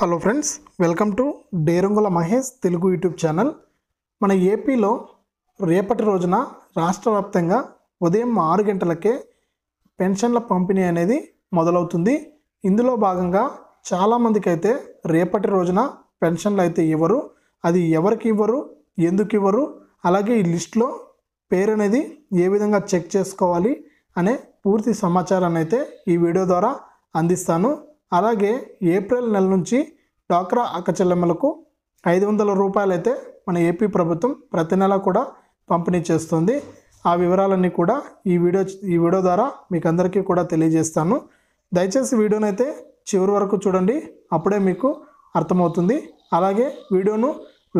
hello friends welcome to Derangula Mahesh Telugu YouTube channel మన ఏపీలో రేపటి రోజున రాష్ట్ర వ్యాప్తంగా ఉదయం ఆరు గంటలకే పెన్షన్ల పంపిణీ అనేది మొదలవుతుంది ఇందులో భాగంగా చాలామందికి అయితే రేపటి రోజున పెన్షన్లు అయితే ఇవ్వరు అది ఎవరికి ఇవ్వరు ఎందుకు ఇవ్వరు అలాగే ఈ లిస్ట్లో పేరు అనేది ఏ విధంగా చెక్ చేసుకోవాలి అనే పూర్తి సమాచారాన్ని అయితే ఈ వీడియో ద్వారా అందిస్తాను అలాగే ఏప్రిల్ నెల నుంచి డ్వాక్రా అక్కచెల్లెమ్మలకు ఐదు వందల రూపాయలైతే మన ఏపీ ప్రభుత్వం ప్రతి నెల కూడా పంపిణీ చేస్తుంది ఆ వివరాలన్నీ కూడా ఈ వీడియో ఈ వీడియో ద్వారా మీకు అందరికీ కూడా తెలియజేస్తాను దయచేసి వీడియోనైతే చివరి వరకు చూడండి అప్పుడే మీకు అర్థమవుతుంది అలాగే వీడియోను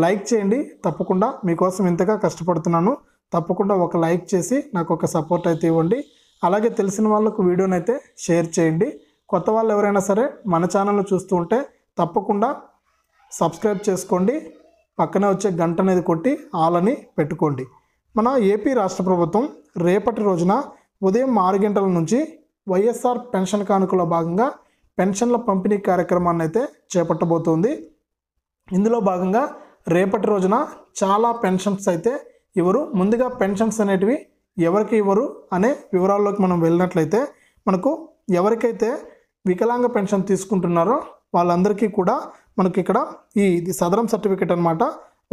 లైక్ చేయండి తప్పకుండా మీకోసం ఇంతగా కష్టపడుతున్నాను తప్పకుండా ఒక లైక్ చేసి నాకు ఒక సపోర్ట్ అయితే ఇవ్వండి అలాగే తెలిసిన వాళ్ళకు వీడియోనైతే షేర్ చేయండి కొత్త వాళ్ళు ఎవరైనా సరే మన ఛానల్ చూస్తూ ఉంటే తప్పకుండా సబ్స్క్రైబ్ చేసుకోండి పక్కనే వచ్చే గంట అనేది కొట్టి ఆలని పెట్టుకోండి మన ఏపీ రాష్ట్ర ప్రభుత్వం రేపటి రోజున ఉదయం ఆరు గంటల నుంచి వైఎస్ఆర్ పెన్షన్ కానుకలో భాగంగా పెన్షన్ల పంపిణీ కార్యక్రమాన్ని అయితే చేపట్టబోతోంది ఇందులో భాగంగా రేపటి రోజున చాలా పెన్షన్స్ అయితే ఇవ్వరు ముందుగా పెన్షన్స్ అనేటివి ఎవరికి ఇవ్వరు అనే వివరాల్లోకి మనం వెళ్ళినట్లయితే మనకు ఎవరికైతే వికలాంగ పెన్షన్ తీసుకుంటున్నారో వాళ్ళందరికీ కూడా మనకి ఇక్కడ ఈ ఇది సదరం సర్టిఫికేట్ అనమాట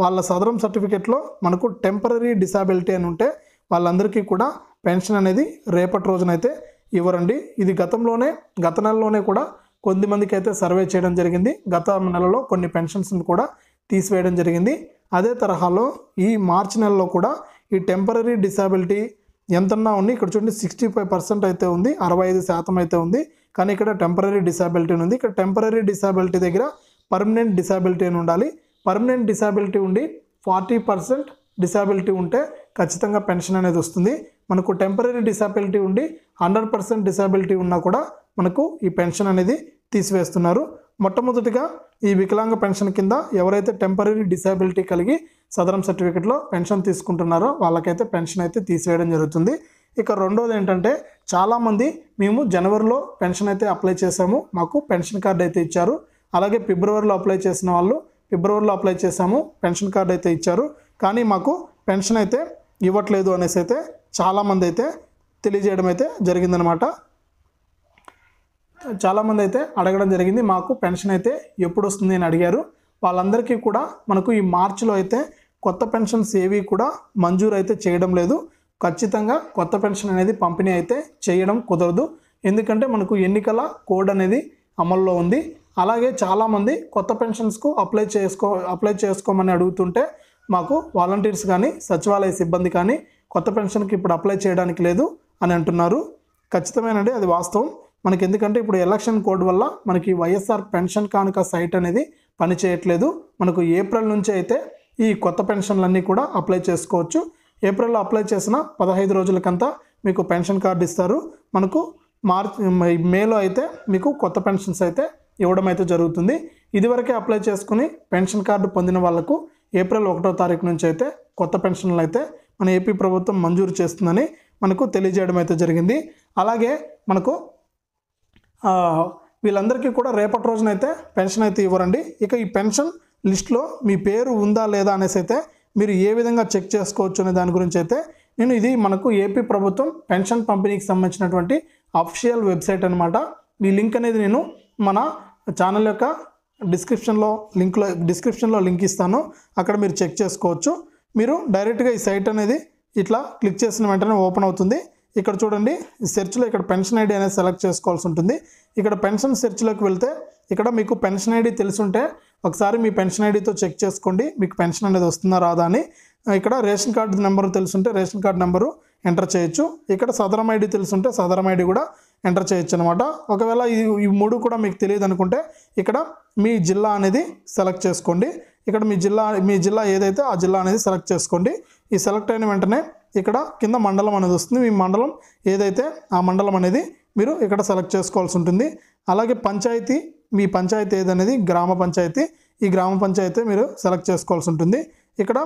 వాళ్ళ సదరం సర్టిఫికేట్లో మనకు టెంపరీ డిసాబిలిటీ అని ఉంటే వాళ్ళందరికీ కూడా పెన్షన్ అనేది రేపటి రోజునైతే ఇవ్వరండి ఇది గతంలోనే గత నెలలోనే కూడా కొద్దిమందికి అయితే సర్వే చేయడం జరిగింది గత నెలలో కొన్ని పెన్షన్స్ని కూడా తీసివేయడం జరిగింది అదే తరహాలో ఈ మార్చి నెలలో కూడా ఈ టెంపరీ డిసాబిలిటీ ఎంతన్నా ఉంది ఇక్కడ చూడండి సిక్స్టీ ఫైవ్ పర్సెంట్ అయితే ఉంది అరవై ఐదు శాతం అయితే ఉంది కానీ ఇక్కడ టెంపరీ డిసాబిలిటీ ఉంది ఇక్కడ టెంపరీ డిసాబిలిటీ దగ్గర పర్మనెంట్ డిసాబిలిటీ అని ఉండాలి పర్మనెంట్ డిసాబిలిటీ ఉండి ఫార్టీ పర్సెంట్ డిసాబిలిటీ ఉంటే ఖచ్చితంగా పెన్షన్ అనేది వస్తుంది మనకు టెంపరీ డిసాబిలిటీ ఉండి హండ్రెడ్ పర్సెంట్ డిసాబిలిటీ ఉన్నా కూడా మనకు ఈ పెన్షన్ అనేది తీసివేస్తున్నారు మొట్టమొదటిగా ఈ వికలాంగ పెన్షన్ కింద ఎవరైతే టెంపరీ డిసాబిలిటీ కలిగి సదరం సర్టిఫికెట్లో పెన్షన్ తీసుకుంటున్నారో వాళ్ళకైతే పెన్షన్ అయితే తీసివేయడం జరుగుతుంది ఇక రెండోది ఏంటంటే చాలామంది మేము జనవరిలో పెన్షన్ అయితే అప్లై చేసాము మాకు పెన్షన్ కార్డు అయితే ఇచ్చారు అలాగే ఫిబ్రవరిలో అప్లై చేసిన వాళ్ళు ఫిబ్రవరిలో అప్లై చేసాము పెన్షన్ కార్డు అయితే ఇచ్చారు కానీ మాకు పెన్షన్ అయితే ఇవ్వట్లేదు అనేసి అయితే చాలామంది అయితే తెలియజేయడం అయితే జరిగిందనమాట చాలామంది అయితే అడగడం జరిగింది మాకు పెన్షన్ అయితే ఎప్పుడు వస్తుంది అని అడిగారు వాళ్ళందరికీ కూడా మనకు ఈ మార్చిలో అయితే కొత్త పెన్షన్స్ ఏవి కూడా మంజూరు అయితే చేయడం లేదు ఖచ్చితంగా కొత్త పెన్షన్ అనేది పంపిణీ అయితే చేయడం కుదరదు ఎందుకంటే మనకు ఎన్నికల కోడ్ అనేది అమల్లో ఉంది అలాగే చాలామంది కొత్త పెన్షన్స్కు అప్లై చేసుకో అప్లై చేసుకోమని అడుగుతుంటే మాకు వాలంటీర్స్ కానీ సచివాలయ సిబ్బంది కానీ కొత్త పెన్షన్కి ఇప్పుడు అప్లై చేయడానికి లేదు అని అంటున్నారు ఖచ్చితమేనండి అది వాస్తవం మనకి ఎందుకంటే ఇప్పుడు ఎలక్షన్ కోడ్ వల్ల మనకి వైఎస్ఆర్ పెన్షన్ కానుక సైట్ అనేది పనిచేయట్లేదు మనకు ఏప్రిల్ నుంచి అయితే ఈ కొత్త పెన్షన్లన్నీ కూడా అప్లై చేసుకోవచ్చు ఏప్రిల్లో అప్లై చేసిన పదహైదు రోజులకంతా మీకు పెన్షన్ కార్డు ఇస్తారు మనకు మార్చ్ మేలో అయితే మీకు కొత్త పెన్షన్స్ అయితే ఇవ్వడం అయితే జరుగుతుంది ఇదివరకే అప్లై చేసుకుని పెన్షన్ కార్డు పొందిన వాళ్లకు ఏప్రిల్ ఒకటో తారీఖు నుంచి అయితే కొత్త పెన్షన్లు అయితే మన ఏపీ ప్రభుత్వం మంజూరు చేస్తుందని మనకు తెలియజేయడం అయితే జరిగింది అలాగే మనకు వీళ్ళందరికీ కూడా రేపటి రోజునైతే పెన్షన్ అయితే ఇవ్వరండి ఇక ఈ పెన్షన్ లిస్ట్లో మీ పేరు ఉందా లేదా అనేసి అయితే మీరు ఏ విధంగా చెక్ చేసుకోవచ్చు అనే దాని గురించి అయితే నేను ఇది మనకు ఏపీ ప్రభుత్వం పెన్షన్ పంపిణీకి సంబంధించినటువంటి అఫిషియల్ వెబ్సైట్ అనమాట ఈ లింక్ అనేది నేను మన ఛానల్ యొక్క డిస్క్రిప్షన్లో లింక్లో డిస్క్రిప్షన్లో లింక్ ఇస్తాను అక్కడ మీరు చెక్ చేసుకోవచ్చు మీరు డైరెక్ట్గా ఈ సైట్ అనేది ఇట్లా క్లిక్ చేసిన వెంటనే ఓపెన్ అవుతుంది ఇక్కడ చూడండి సెర్చ్లో ఇక్కడ పెన్షన్ ఐడి అనేది సెలెక్ట్ చేసుకోవాల్సి ఉంటుంది ఇక్కడ పెన్షన్ సెర్చ్లోకి వెళ్తే ఇక్కడ మీకు పెన్షన్ ఐడి తెలుసుంటే ఒకసారి మీ పెన్షన్ ఐడితో చెక్ చేసుకోండి మీకు పెన్షన్ అనేది వస్తుందా రాదా అని ఇక్కడ రేషన్ కార్డు నెంబర్ తెలుసుంటే రేషన్ కార్డు నెంబరు ఎంటర్ చేయొచ్చు ఇక్కడ సదరం ఐడి తెలుసుంటే సదరం ఐడి కూడా ఎంటర్ చేయొచ్చు అనమాట ఒకవేళ ఈ మూడు కూడా మీకు తెలియదు అనుకుంటే ఇక్కడ మీ జిల్లా అనేది సెలెక్ట్ చేసుకోండి ఇక్కడ మీ జిల్లా మీ జిల్లా ఏదైతే ఆ జిల్లా అనేది సెలెక్ట్ చేసుకోండి ఈ సెలెక్ట్ అయిన వెంటనే ఇక్కడ కింద మండలం అనేది వస్తుంది మీ మండలం ఏదైతే ఆ మండలం అనేది మీరు ఇక్కడ సెలెక్ట్ చేసుకోవాల్సి ఉంటుంది అలాగే పంచాయతీ మీ పంచాయతీ ఏదనేది గ్రామ పంచాయతీ ఈ గ్రామ పంచాయతీ మీరు సెలెక్ట్ చేసుకోవాల్సి ఉంటుంది ఇక్కడ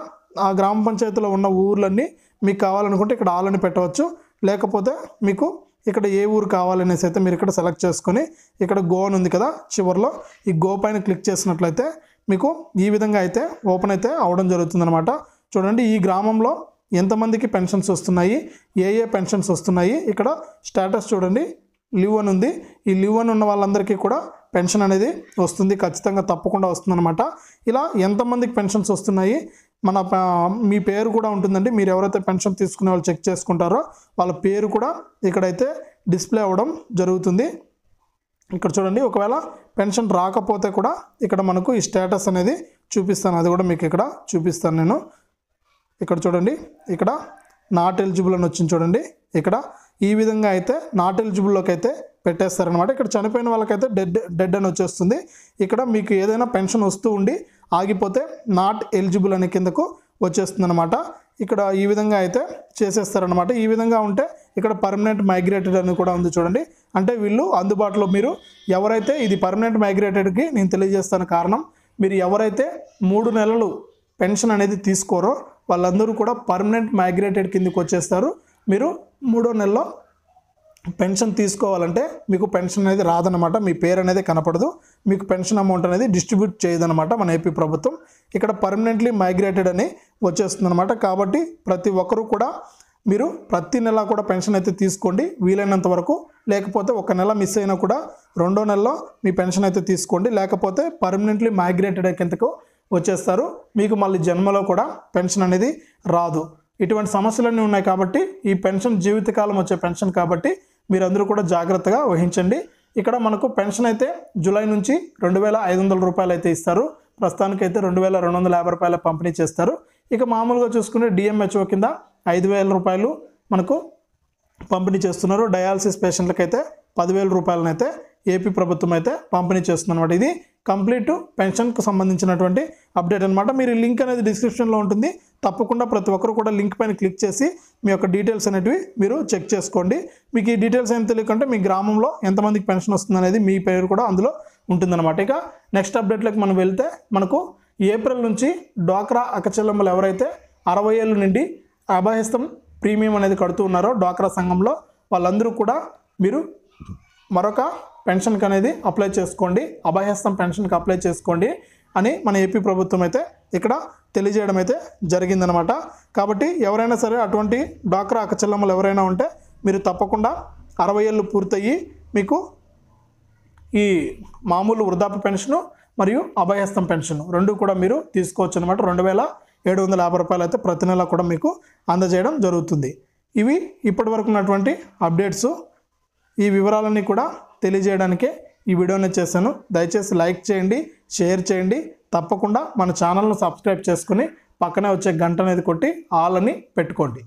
ఆ గ్రామ పంచాయతీలో ఉన్న ఊర్లన్నీ మీకు కావాలనుకుంటే ఇక్కడ ఆలని పెట్టవచ్చు లేకపోతే మీకు ఇక్కడ ఏ ఊరు కావాలనేసి అయితే మీరు ఇక్కడ సెలెక్ట్ చేసుకొని ఇక్కడ గో అని ఉంది కదా చివరిలో ఈ గో పైన క్లిక్ చేసినట్లయితే మీకు ఈ విధంగా అయితే ఓపెన్ అయితే అవడం జరుగుతుందనమాట చూడండి ఈ గ్రామంలో ఎంతమందికి పెన్షన్స్ వస్తున్నాయి ఏ ఏ పెన్షన్స్ వస్తున్నాయి ఇక్కడ స్టేటస్ చూడండి లివ్ అని ఉంది ఈ లివ్ అని ఉన్న వాళ్ళందరికీ కూడా పెన్షన్ అనేది వస్తుంది ఖచ్చితంగా తప్పకుండా వస్తుందన్నమాట ఇలా ఎంతమందికి పెన్షన్స్ వస్తున్నాయి మన మీ పేరు కూడా ఉంటుందండి మీరు ఎవరైతే పెన్షన్ తీసుకునే వాళ్ళు చెక్ చేసుకుంటారో వాళ్ళ పేరు కూడా ఇక్కడైతే డిస్ప్లే అవ్వడం జరుగుతుంది ఇక్కడ చూడండి ఒకవేళ పెన్షన్ రాకపోతే కూడా ఇక్కడ మనకు ఈ స్టేటస్ అనేది చూపిస్తాను అది కూడా మీకు ఇక్కడ చూపిస్తాను నేను ఇక్కడ చూడండి ఇక్కడ నాట్ ఎలిజిబుల్ అని వచ్చింది చూడండి ఇక్కడ ఈ విధంగా అయితే నాట్ ఎలిజిబుల్లోకి అయితే పెట్టేస్తారనమాట ఇక్కడ చనిపోయిన వాళ్ళకైతే డెడ్ డెడ్ అని వచ్చేస్తుంది ఇక్కడ మీకు ఏదైనా పెన్షన్ వస్తూ ఉండి ఆగిపోతే నాట్ ఎలిజిబుల్ అనే కిందకు అనమాట ఇక్కడ ఈ విధంగా అయితే చేసేస్తారనమాట ఈ విధంగా ఉంటే ఇక్కడ పర్మనెంట్ మైగ్రేటెడ్ అని కూడా ఉంది చూడండి అంటే వీళ్ళు అందుబాటులో మీరు ఎవరైతే ఇది పర్మనెంట్ మైగ్రేటెడ్కి నేను తెలియజేస్తాను కారణం మీరు ఎవరైతే మూడు నెలలు పెన్షన్ అనేది తీసుకోరో వాళ్ళందరూ కూడా పర్మనెంట్ మైగ్రేటెడ్ కిందకు వచ్చేస్తారు మీరు మూడో నెలలో పెన్షన్ తీసుకోవాలంటే మీకు పెన్షన్ అనేది రాదనమాట మీ పేరు అనేది కనపడదు మీకు పెన్షన్ అమౌంట్ అనేది డిస్ట్రిబ్యూట్ చేయదనమాట మన ఏపీ ప్రభుత్వం ఇక్కడ పర్మనెంట్లీ మైగ్రేటెడ్ అని వచ్చేస్తుందనమాట కాబట్టి ప్రతి ఒక్కరూ కూడా మీరు ప్రతి నెల కూడా పెన్షన్ అయితే తీసుకోండి వీలైనంత వరకు లేకపోతే ఒక నెల మిస్ అయినా కూడా రెండో నెలలో మీ పెన్షన్ అయితే తీసుకోండి లేకపోతే పర్మనెంట్లీ మైగ్రేటెడ్ కిందకు వచ్చేస్తారు మీకు మళ్ళీ జన్మలో కూడా పెన్షన్ అనేది రాదు ఇటువంటి సమస్యలన్నీ ఉన్నాయి కాబట్టి ఈ పెన్షన్ జీవితకాలం వచ్చే పెన్షన్ కాబట్టి మీరందరూ కూడా జాగ్రత్తగా వహించండి ఇక్కడ మనకు పెన్షన్ అయితే జూలై నుంచి రెండు వేల ఐదు వందల రూపాయలు అయితే ఇస్తారు ప్రస్తుతానికైతే రెండు వేల రెండు వందల యాభై రూపాయల పంపిణీ చేస్తారు ఇక మామూలుగా చూసుకుంటే డిఎంహెచ్ఓ కింద ఐదు వేల రూపాయలు మనకు పంపిణీ చేస్తున్నారు డయాలసిస్ పేషెంట్లకైతే పదివేల రూపాయలనైతే ఏపీ ప్రభుత్వం అయితే పంపిణీ చేస్తుంది అనమాట ఇది కంప్లీట్ పెన్షన్కు సంబంధించినటువంటి అప్డేట్ అనమాట మీరు లింక్ అనేది డిస్క్రిప్షన్లో ఉంటుంది తప్పకుండా ప్రతి ఒక్కరు కూడా లింక్ పైన క్లిక్ చేసి మీ యొక్క డీటెయిల్స్ అనేటివి మీరు చెక్ చేసుకోండి మీకు ఈ డీటెయిల్స్ ఏం తెలియకుంటే మీ గ్రామంలో ఎంతమందికి పెన్షన్ వస్తుంది అనేది మీ పేరు కూడా అందులో ఉంటుందన్నమాట ఇక నెక్స్ట్ అప్డేట్లోకి మనం వెళ్తే మనకు ఏప్రిల్ నుంచి డ్వాక్రా అక్కచెల్లెమ్మలు ఎవరైతే అరవై ఏళ్ళ నుండి అభాహిస్తం ప్రీమియం అనేది కడుతూ ఉన్నారో డ్వాక్రా సంఘంలో వాళ్ళందరూ కూడా మీరు మరొక పెన్షన్కి అనేది అప్లై చేసుకోండి అభయహస్తం పెన్షన్కి అప్లై చేసుకోండి అని మన ఏపీ ప్రభుత్వం అయితే ఇక్కడ తెలియజేయడం అయితే జరిగిందనమాట కాబట్టి ఎవరైనా సరే అటువంటి డాక్రా అక్కచెల్లమ్మలు ఎవరైనా ఉంటే మీరు తప్పకుండా అరవై ఏళ్ళు పూర్తయ్యి మీకు ఈ మామూలు వృద్ధాప్య పెన్షను మరియు అభయహస్తం పెన్షన్ రెండు కూడా మీరు తీసుకోవచ్చు అనమాట రెండు వేల ఏడు వందల యాభై రూపాయలు అయితే ప్రతి నెల కూడా మీకు అందజేయడం జరుగుతుంది ఇవి ఇప్పటి వరకు ఉన్నటువంటి అప్డేట్స్ ఈ వివరాలన్నీ కూడా తెలియజేయడానికే ఈ వీడియోని చేశాను దయచేసి లైక్ చేయండి షేర్ చేయండి తప్పకుండా మన ఛానల్ను సబ్స్క్రైబ్ చేసుకుని పక్కనే వచ్చే గంట అనేది కొట్టి ఆల్ అని పెట్టుకోండి